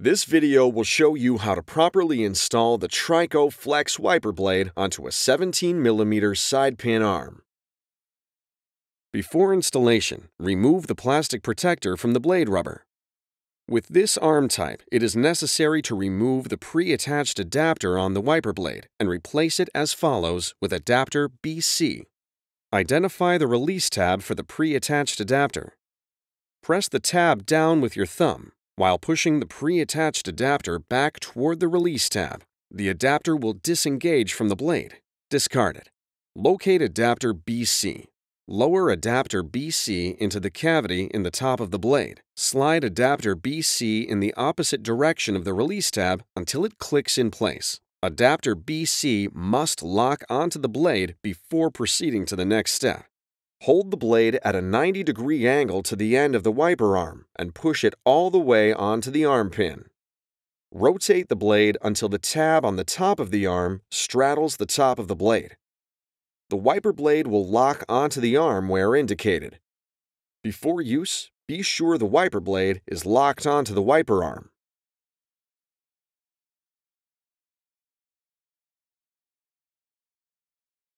This video will show you how to properly install the Trico Flex wiper blade onto a 17mm side pan arm. Before installation, remove the plastic protector from the blade rubber. With this arm type, it is necessary to remove the pre-attached adapter on the wiper blade and replace it as follows with adapter BC. Identify the release tab for the pre-attached adapter. Press the tab down with your thumb while pushing the pre-attached adapter back toward the release tab, the adapter will disengage from the blade. Discard it. Locate adapter BC. Lower adapter BC into the cavity in the top of the blade. Slide adapter BC in the opposite direction of the release tab until it clicks in place. Adapter BC must lock onto the blade before proceeding to the next step. Hold the blade at a 90 degree angle to the end of the wiper arm and push it all the way onto the arm pin. Rotate the blade until the tab on the top of the arm straddles the top of the blade. The wiper blade will lock onto the arm where indicated. Before use, be sure the wiper blade is locked onto the wiper arm.